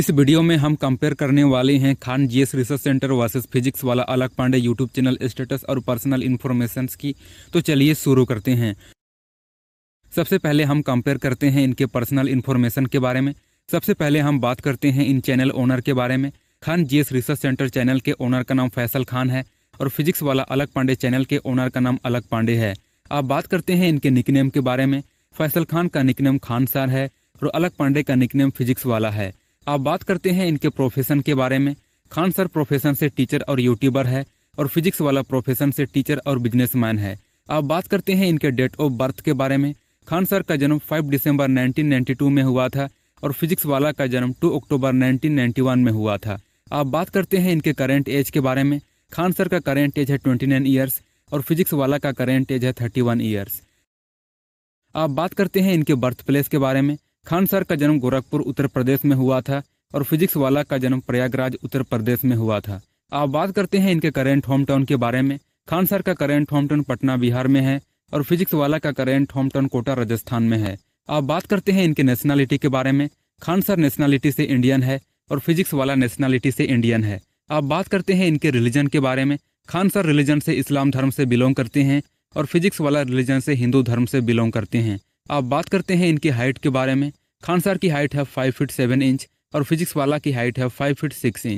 इस वीडियो में हम कंपेयर करने वाले हैं Khan GS research centre versus Physics Wallah Alakh Pandey YouTube channel status और पर्सनल इन्फॉर्मेशन की तो चलिए शुरू करते हैं सबसे पहले हम कंपेयर करते हैं इनके पर्सनल इन्फॉर्मेशन के बारे में सबसे पहले हम बात करते हैं इन चैनल ओनर के बारे में Khan G research centre channel के ओनर का नाम फैसल खान है और फिजिक्स वाला अलग पांडे चैनल के ओनर का नाम अलग पांडे है आप बात करते हैं इनके निकनेम के बारे में फैसल खान का निकनेम खान सार है और अलग पांडे का निकनेम फिजिक्स वाला है आप बात करते हैं इनके प्रोफेशन के बारे में खान सर प्रोफेशन से टीचर और यूट्यूबर है और फिजिक्स वाला प्रोफेशन से टीचर और बिजनेसमैन है आप बात करते हैं इनके डेट ऑफ बर्थ के बारे में खान सर का जन्म 5 दिसंबर 1992 में हुआ था और फिजिक्स वाला का जन्म 2 अक्टूबर 1991 में हुआ था आप बात करते हैं इनके करेंट एज के बारे में खान सर का करेंट एज है 29 ईयर्स और फिजिक्स वाला का करेंट एज है 31 ईयर्स आप बात करते हैं इनके बर्थ प्लेस के बारे में खान सर का जन्म गोरखपुर उत्तर प्रदेश में हुआ था और फिजिक्स वाला का जन्म प्रयागराज उत्तर प्रदेश में हुआ था आप बात करते हैं इनके करेंट होम टाउन के बारे में खान सर का current home town Patna Bihar में है और फिजिक्स वाला का current home town Kota Rajasthan में है आप बात करते हैं इनके नेशनलिटी के बारे में खान सर नेशनलिटी से इंडियन है और फिजिक्स वाला नेशनलिटी से इंडियन है आप बात करते हैं इनके रिलीजन के बारे में खान सर रिलीजन से इस्लाम धर्म से बिलोंग करते हैं और फिजिक्स वाला रिलीजन से हिंदू धर्म से बिलोंग करते हैं अब बात करते हैं इनकी हाइट के बारे में खान सर की हाइट है फाइव फिट सेवन इंच और फिजिक्स वाला की हाइट है फाइव फिट सिक्स इंच